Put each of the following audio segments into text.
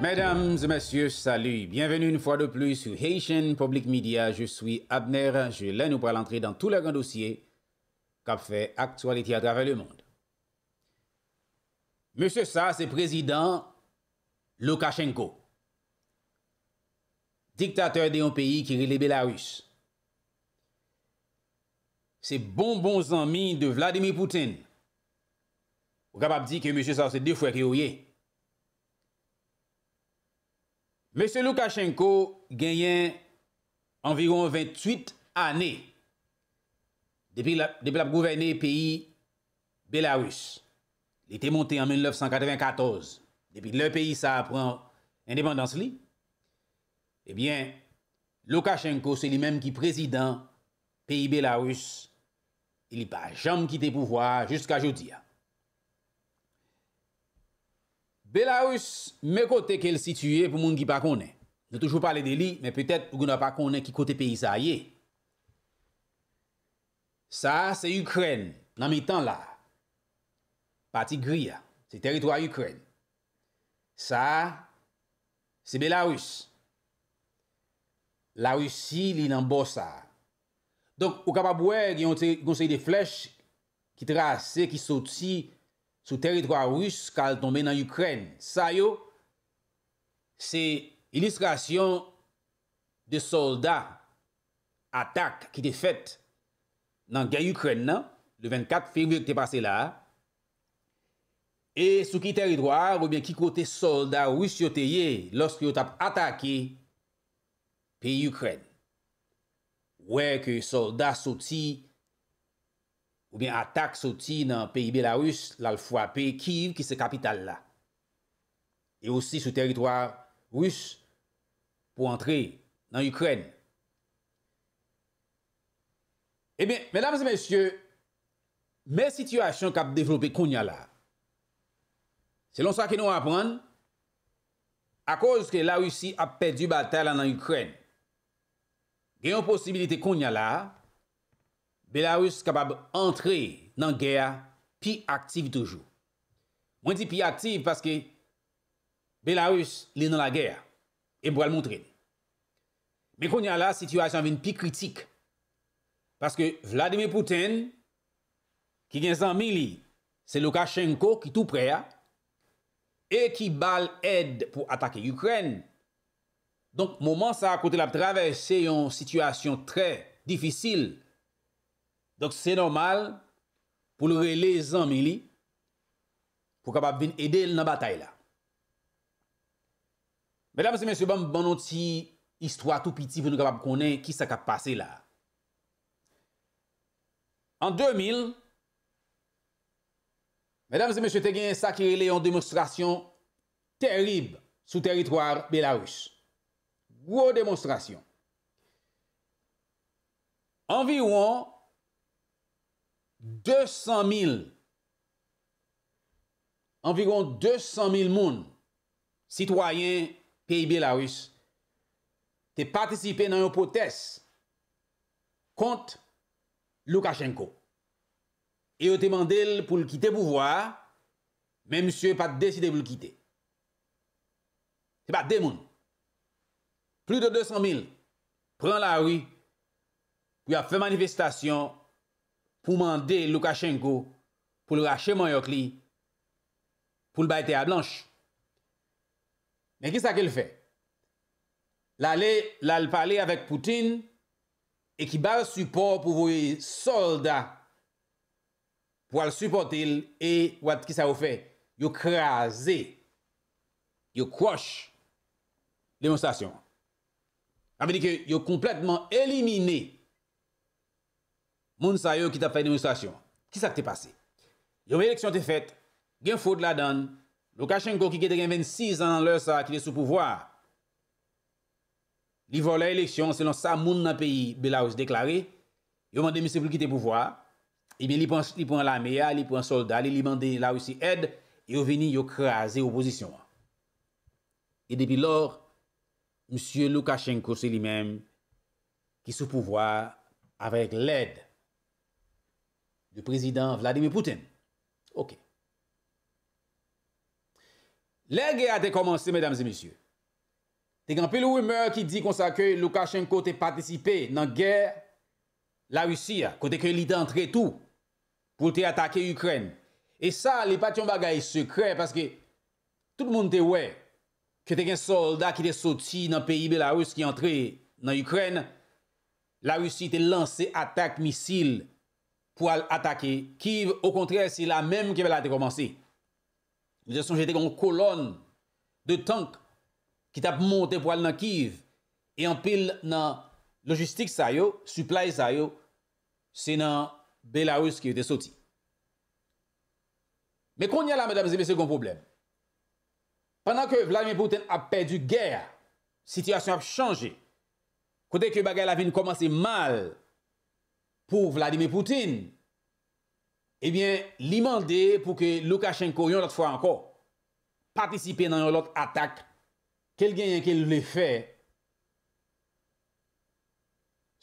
Mesdames et messieurs, salut. Bienvenue une fois de plus sur Haitian Public Media. Je suis Abner. Je l'ai nous pour l'entrée dans tout le grand dossier qu'a fait actualité à travers le monde. Mèche sa se prezidant Loukachenko, diktatèr de yon peyi ki rile Belarous. Se bon bon zanmi de Vladimir Poutine, ou kapap di ke mèche sa se defouè kè ou ye. Mèche Loukachenko genyen anviron 28 anè depi la pou gouverne peyi Belarous. l'ite montè an 1994, depi lè peyi sa pran indépendans li, ebyen, eh Lokachenko se li mèm ki prezidant peyi Belarus, li pa jom kite pouvoar jusqu'a joudia. Belarus, mè kote ke l situye pou moun ki pa konè. Nè toujou pale de li, mè petèt pou goun a pa konè ki kote peyi sa a ye. Sa, se Ukren, nan mi tan la, Pati gri ya, se teritwa Ukren. Sa, se Belarus. La Rusi li nan bosa. Donk, ou kapabouè, gyon se yon flech ki trase, ki soti, sou teritwa Rus kal tombe nan Ukren. Sa yo, se ilistrasyon de soldat, atak ki te fèt nan gen Ukren nan, le 24 fevye ki te pase la, sa yo, E sou ki teri doar, ou bien ki kote soldat rous yoteye los ki yot ap atake pi Ukren. Ouye ki soldat soti, ou bien atak soti nan pi Belarus lal fwa pi Kiev ki se kapital la. E osi sou teri doar rous pou antre nan Ukren. E bien, menames et messieurs, men situasyon kap devlope kounya la, Se lon sa ki nou ap rande, a koz ke la russi ap pedu batal anan Ukren, genyon posibilite kon nye la, be la russ kapab antre nan geya pi aktive toujou. Mwen di pi aktive paske be la russ li nan la geya, e bwal montren. Men kon nye la, situasyon ven pi kritik, paske Vladimir Pouten, ki genzan mili se loka chenko ki tou preya, E ki bal ed pou atake Ukren. Donk mouman sa akote la travese yon situasyon tre, difisil. Donk se normal pou loure le zan me li, pou kapap vin edel nan batay la. Medan monsi monsi monsi, monsi monsi monsi, istwa tou piti pou nou kapap konen ki sa kap pase la. An 2000, Mèdame se mèche Tegyen Sakirile yon demonstrasyon terib sou teritwar Belarus. Gwo demonstrasyon. Environ 200.000 moun sitwayen peyi Belarus te patisipe nan yon potes kont Lukashenko. e yo te mandel pou l'kite pouvwa, men msye pat deside pou l'kite. Se pat demoun. Plu de 200 mil, pran la ouy, pou ya fe manifestasyon pou mandel Loukachenko pou l'rache Mayokli pou l'bayte a blanche. Men ki sa ke l'fe? La l'pale avèk Poutine e ki bar support pou vwe soldat pou al supportil, e wat ki sa ou fe, yo krasi, yo kouche, demonstrasyon. An mi di ke yo kompletman elimine, moun sa yo ki ta pe demonstrasyon. Ki sa ki te pase? Yo me eleksyon te fet, gen fote la dan, lo kache nko ki kete gen 26 an an lor sa, ki de sou pouvoi. Li vo la eleksyon, se lan sa moun nan peyi be la ou se deklare, yo moun demise pou ki te pouvoi, E mi li pou an la mea, li pou an solda, li li mande la ou si ed, yo veni yo kreaze oposisyon. E depi lor, msye Loukachenko se li mem ki sou pouvoi avèk led de prezident Vladimir Pouten. Ok. Le ge a te komanse, mèdames et monsye. Te kanpe lou wè mèr ki di kon sa ke Loukachenko te patisipe nan ge la ou si ya, kote ke li dentre tou. pou te atake Ukren. E sa, li patyon bagay se kre, paske tout moun te we, ke te gen soldat ki te soti nan peyi Belarus ki entre nan Ukren, la Rusi te lance atak misil pou al atake. Kiv, o kontre, se la menm ki vel a te komansi. Nou jason jete kon kolon de tank ki tap monte pou al nan Kiv e an pil nan logistik sayo, supply sayo, se nan Belarus ki yote soti. Me kon nye la, mèdames et mèdames, second problem. Pendan ke Vladimir Poutine ap pe du gè, sityasyon ap chanje, kote ke bagay la vin komanse mal pou Vladimir Poutine, ebyen, eh li mande pou ke Lukashenko yon lot fwa anko patisipe nan yon lot atak kel gen yon ke lè fè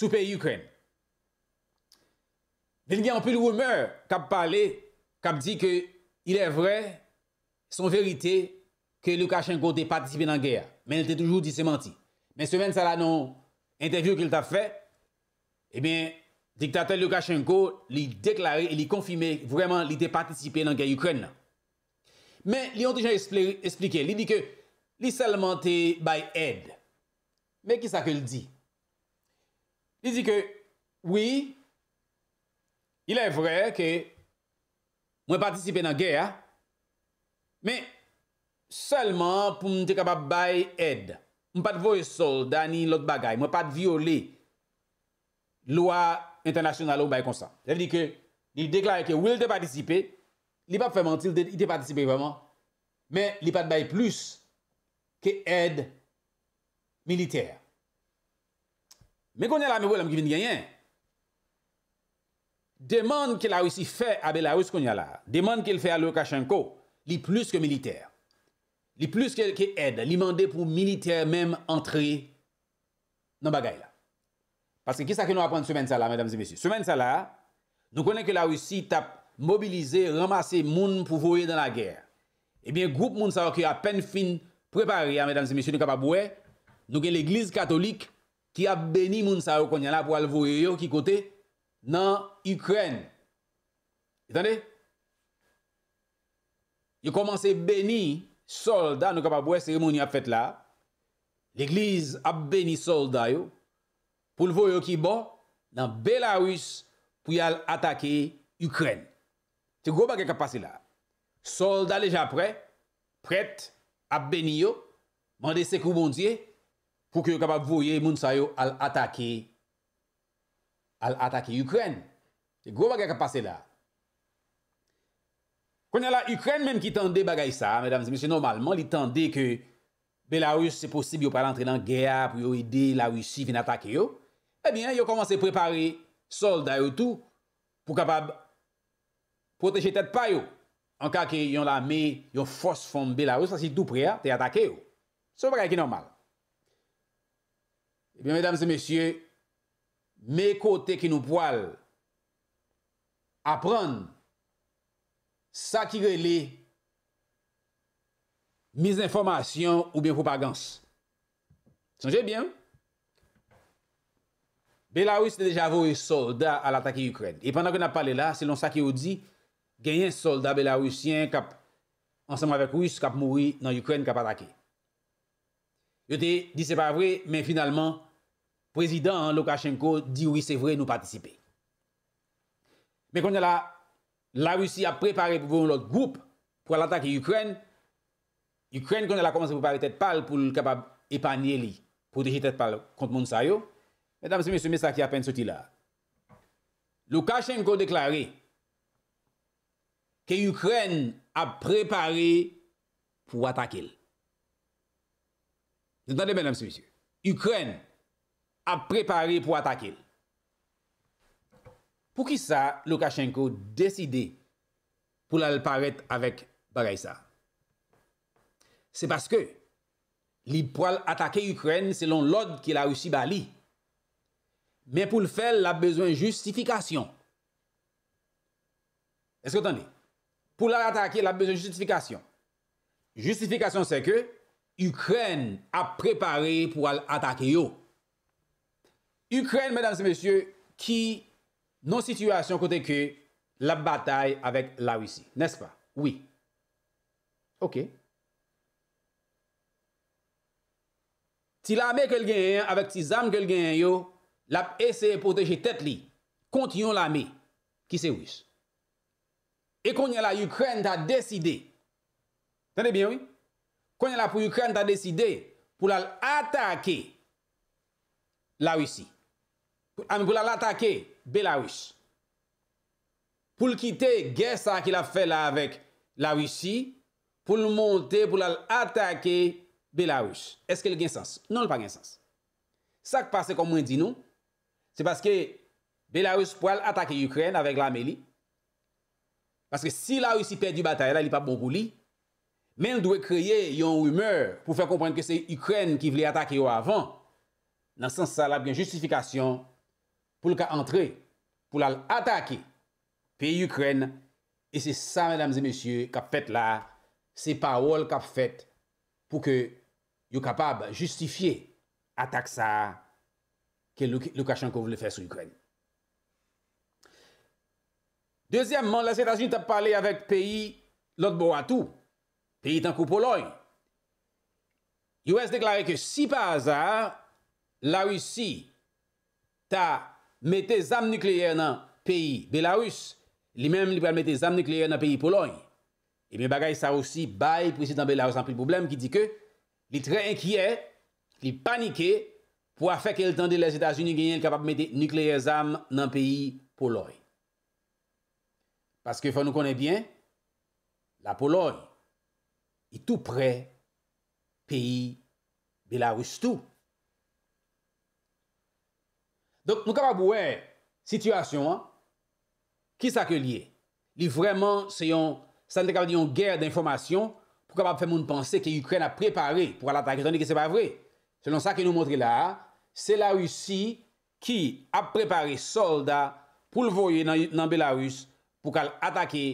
sou pe Ukraine. Il n'y a anpil rumeur kap pale, kap di ke il e vre, son verite, ke Lukashenko de patisipe nan gaya. Men, el te toujou di se manti. Men, semen sa la nan non, interview ki el ta fe, e ben, diktatel Lukashenko li deklare, li konfime, vreman li de patisipe nan gaya Ukrene. Men, li yon dijan esplike, li di ke, li sal manti bay ed. Men, ki sa ke l di? Li di ke, wii, ilè vre ke mwen patisipe nan gè ya, men selman pou mwen te kapap bay ed, mwen pat voye sol dani lòt bagay, mwen pat viole lòa internasyonal ou bay konsan. Jè vdi ke, li deklarè ke will de patisipe, li pa pfe mantil de ite patisipe vèman, men li pat bay plus ke ed militer. Men konye la mè wè lè mwen givin gè yè, Demande ke la russi fè a Belarus konyala, demande ke l fè a Loukachenko, li plis ke militer, li plis ke ed, li mande pou militer mèm antre nan bagay la. Paske kisa ki nou aprenn soumen sa la, mèdames et messieurs? Soumen sa la, nou konen ke la russi tap mobilize, ramase moun pou vore dan la gère. Ebyen, goup moun sa la ki apen fin prepari, mèdames et messieurs, nou kap ap wè, nou gen l'eglise katolik ki ap beni moun sa la konyala pou al vore yon ki kote nan Ukren. Etande? Yo komanse beni solda, nou kapap wè seremoni ap fèt la, l'Eglise ap beni solda yo, pou l'voye yo ki bon, nan Belarus, pou yal atake Ukren. Te gro bagè kap pase la. Solda leja ap prè, prèt ap beni yo, mande sekou bondye, pou ki yo kapap voye moun sa yo al atake Ukren. al atake Ukren. Se gro bagay ka pase la. Kon yon la Ukren menm ki tende bagay sa, mesdames et messieurs, normalman li tende ke Belarus se posib yo pal entre nan gea pou yo ide la Rusi vin atake yo, ebyen yo komanse prepare solda yo tou pou kapab proteje tet payo anka ke yon la me, yon fos fonde Belarus, asil tou prea, te atake yo. Se bagay ki normal. Ebyen mesdames et messieurs, mè kote ki nou poal apren sa ki grele miz informasyon ou bè pou pagans. Sanje bian, Belarus te deja vò y soldat al atake Ukren. E pandan gen ap pale la, se lon sa ki yo di, genyen soldat Belarusien kap ansanman vek Rus kap mouri nan Ukren kap atake. Yo te di se pa vre, men finalman, Prezident Lukashenko di wè cè vre nou patisipe. Mè kon jè la, la Roussi ap prepare pou voun lòt goup pou al atake Ukren. Ukren kon jè la komanse pou paret et pal pou l'kabab epanye li pou dejit et pal kont moun sa yo. Mè damse mè se mè sa ki apen soti la. Lukashenko deklare ke Ukren ap prepare pou atake l. Zè tan de mè damse mè se mè se. Ukren ap prepare pou atake il. Pou ki sa, Lukashenko deside pou la l parete avèk Baraysa? Se baske, li pou al atake Ukren selon l'od ki la ushi Bali. Men pou l fel, la bezwen justifikasyon. Eske otande? Pou la atake, la bezwen justifikasyon. Justifikasyon se ke, Ukren ap prepare pou al atake yo. Ukren, medan se mesye, ki non situasyon kote ke la batay avèk la Wissi, nes pa? Oui. Ok. Ti la amè ke l genyen, avèk ti zam ke l genyen yo, la peseye poteje tet li, konti yon la amè, ki se wis. E konye la Ukren ta deside, tene bien oui, konye la pou Ukren ta deside pou la atake la Wissi. Ami pou la l'atake Belarus Pou l'kite Gè sa ki la fè la avèk La Rusi Pou l'monte pou la l'atake Belarus Eske lè gen sens? Non lè pa gen sens Sa k'pase kon mwen di nou Se baske Belarus pou l'atake Ukraine avèk la Amélie Baske si la Rusi Perdi batay la li pa bon pou li Men dwe kreye yon rumeur Pou fè komprende ke se Ukraine Ki vle atake yo avè Nan sens sa la bwen justifikasyon pou l'ka entre, pou l'al atake pi Ukren, e se sa, mesdames et messieurs, kap fet la, se pa wol kap fet pou ke yo kapab justifye atak sa ke Lukashenko vle fè sou Ukren. Dezyamman, la Sétation te pale avèk pi, lòt bo atou, pi tan koupoloy. Yo wè se deklare ke si pa azar, la Rusi ta mette zam nukleer nan peyi Belarus, li menm li pral mette zam nukleer nan peyi Poloy. E mi bagay sa osi bayi prezident Belarus an pri problem ki di ke, li tre enkye, li panike, pou a feke l tande le Etats-Unis genyen l kapap mette nukleer zam nan peyi Poloy. Paske fò nou konen bien, la Poloy e tou pre peyi Belarus tou. Nou kapap wè, sityasyon, ki sa ke liye, li vreman se yon, san de kap di yon gèr d'informasyon, pou kapap fè moun pense ki Ukren a preparé pou al atak, jenè ki se pa vre, selon sa ki nou montre la, se la Rusi ki ap preparé soldat pou l'voyer nan Belarus pou kal ataké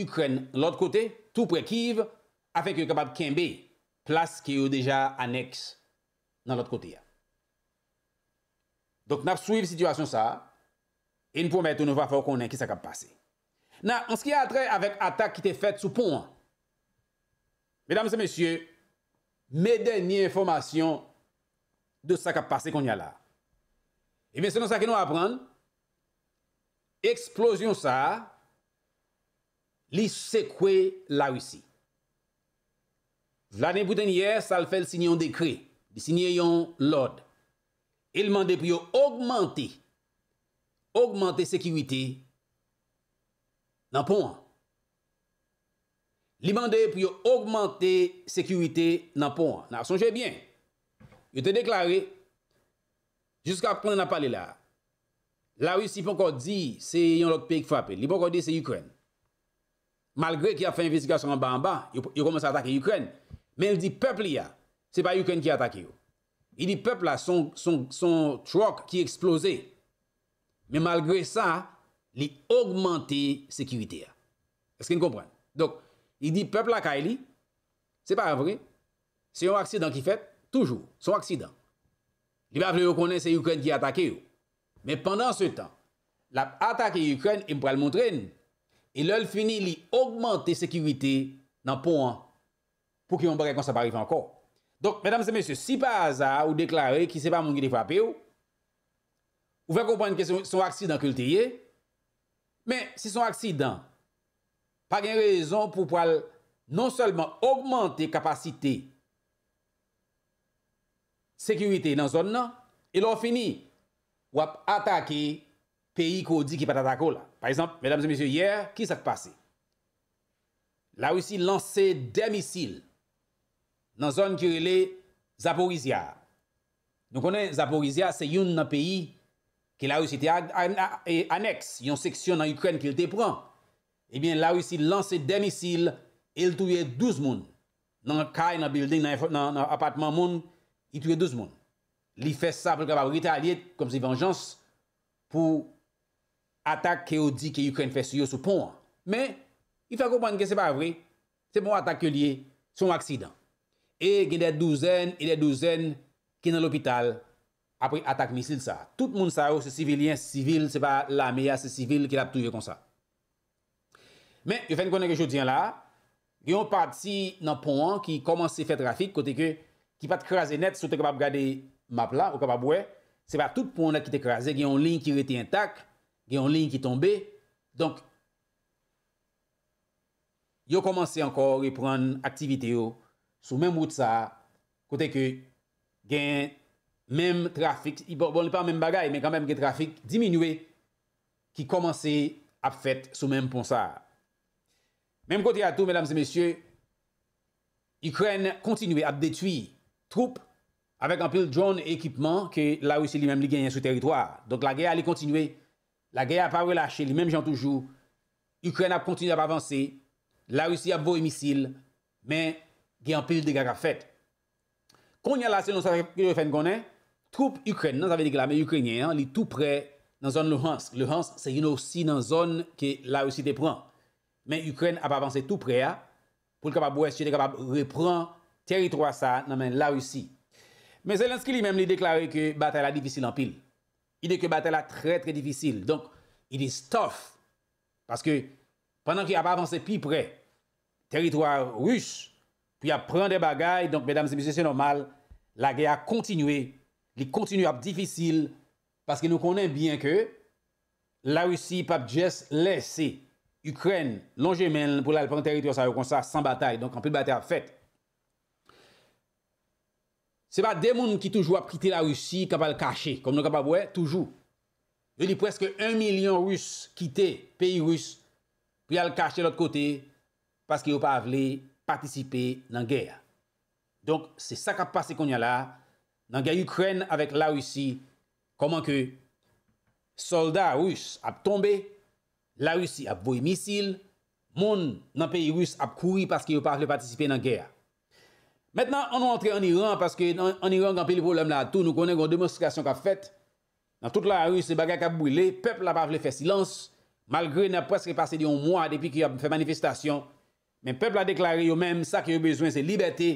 Ukren l'ot kote, tout prekiv, afe ki kapap kenbe plas ki yo deja aneks nan l'ot kote ya. Donk nap sou yil situasyon sa, en pou mwen etou nou va fò konen ki sakap pase. Nan, an skye atre avèk atak ki te fèt sou pou an, medam se mesye, me denye informasyon de sakap pase kon yal la. E men se nan sa ki nou apren, eksplosyon sa, li sekwe la wisi. Vla nen pouten yè, sal fèl sinyon dekri, li sinyon lòd. il mande pou yo augmente augmente sekirite nan pou an. Li mande pou yo augmente sekirite nan pou an. Na, sonjè bien. Yo te deklare, jiska proun nan pale la, la Rusi ponkò di, se yon lòk pek fapè, li ponkò di se Ukren. Malgre ki a fè investikasyon an ba an ba, yo kome se atake Ukren. Men di pepli ya, se pa Ukren ki atake yo. li di pep la son trok ki eksplose, men malgre sa, li augmente sekirite a. Esti ki nou kompren? Donk, li di pep la ka e li, se pa avre, se yon aksidan ki fet, toujou, son aksidan. Li pa ap le yo konen se Ukren ki atake yo. Men pendant se tan, la atake Ukren, e mpwèl montre, e lel fini li augmente sekirite nan pou an, pou ki yon baka kon se parife ankon. Donk, mèdam se mèsyo, si pa aza ou deklare ki se pa mongi de pape ou, ou fe kompon yon kesyon, son aksidant kul te ye, men, si son aksidant pa gen rezon pou pou al non selman augmente kapasite, sekurite nan zon nan, elon fini ou ap atake peyi kou di ki pat atako la. Par exemple, mèdam se mèsyo, yè, ki sak pase? La ou si lanse demisil nan zon ki rele Zaporizia. Nou konen, Zaporizia se yon nan peyi ki la ou si te e anneks, yon seksyon nan Ukren ki le te pran. Ebyen, la ou si lance demisil, el touye 12 moun. Nan kay, nan building, nan apatman moun, il touye 12 moun. Li fese sa pou kapabar ita aliet kom se venjans pou atak ki ou di ki Ukren fese yo sou pon. Men, il fè koupan ke se pa vre, se pou bon atak ki ou liye son aksidant. E gen de douzen, e de douzen ki nan l'hopital apri atak misil sa. Tout moun sa ou se sivilien, se sivil, se pa la mea se sivil ki la pou touye kon sa. Men, yo fèn konen ke chou diyan la, yo part si nan pon an ki koman se fè trafik, kote ke ki pat krasen net sou te kapab gade map la, ou kapab wè, se pa tout pon an ki te krasen, gen yon lin ki rete intak, gen yon lin ki tombe, donk, yo koman se ankor yon pran aktivite yo, sou menm wout sa, kote ke gen menm trafik, bon ne pa menm bagay, menk anmen gen trafik diminwe, ki komanse ap fet sou menm pon sa. Menm kote ya tou, menlams e mesye, Ukren kontinwe ap detui troupe avek an pil drone ekipman ke la russi li menm li genyen sou teritwa. Donk la gey a li kontinwe, la gey a pa relache li menm jan toujou, Ukren ap kontinwe ap avanse, la russi ap vo emisil, menm, ki yon pil de gara fèt. Kon yon lase nou sa fin konen, troupe Ukren, nan zave dik la, men Ukrenyen, li tout pre nan zon Louhansk. Louhansk, se yon nou si nan zon ke Larussi te pran. Men Ukren ap avanse tout pre, pou l kapab wè si te kapab repran teritro a sa nan men Larussi. Men Zelenski li men li deklarè ke batè la difisil an pil. Ide ke batè la trè trè difisil. Donk, ili stof, paske, pandan ki ap avanse pi pre, teritro a rusch, y ap pren de bagay, donk, bedam, se mi se se normal, la gey ap kontinwe, li kontinwe ap difisil, paske nou konen byen ke, la russi pap jes lese Ukren, lon jemen, pou la lepan teritiyon sa yo konsa, san batay, donk, anpe batay ap fet. Se pa demoun ki toujwa pkite la russi, kapal kache, kom nou kapabwe, toujou. Li preske un milyon russ kite, peyi russ, pou y ap kache lot kote, paske yo pa avle, patisipe nan gèr. Donk se sa kap pase kon yon la, nan gèr Ukren avèk la Rusi, koman ke soldat Rus ap tombe, la Rusi ap voy misil, moun nan peyi Rus ap koui paske yo paf le patisipe nan gèr. Mètenan, an ou antre an Iran paske an Iran kan pe li poulem la tou, nou konèk yon demonstrasyon kap fèt. Nan tout la Rus, se bagak ap bwile, pepl ap paf le fè silans, malgré nan preske pase diyon mwa depi ki ap fè manifestasyon, men pepl a deklari yo men sa ki yo bezwen, se liberté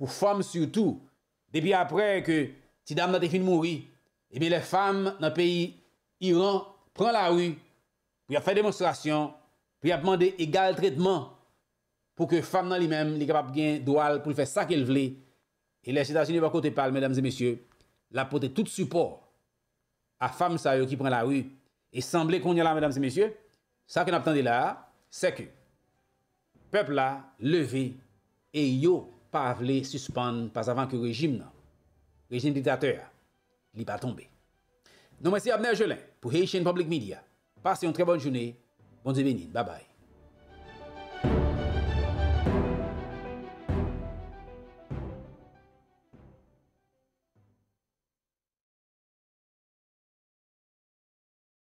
pou fèm sur tout. Depi apre ke ti dam nan te fin mouri, ebe le fèm nan peyi Iran pran la rou, pou ya fè demonstrasyon, pou ya pman de egal trétman, pou ke fèm nan li men li kapap gen doal pou l'fè sa ki l vle, e lè se ta chini wakote pal, mèdames et messieurs, la pote tout support a fèm sa yo ki pran la rou, e semblé kon nye la, mèdames et messieurs, sa ki n ap tende la, se ke, pep la leve e yo pa avle suspande pas avan ki rejim nan. Rejim ditate a, li pa tombe. Nou mwese Abner Jelin pou Haitian Public Media. Passe yon trebon jounen. Bon zi benin. Babay.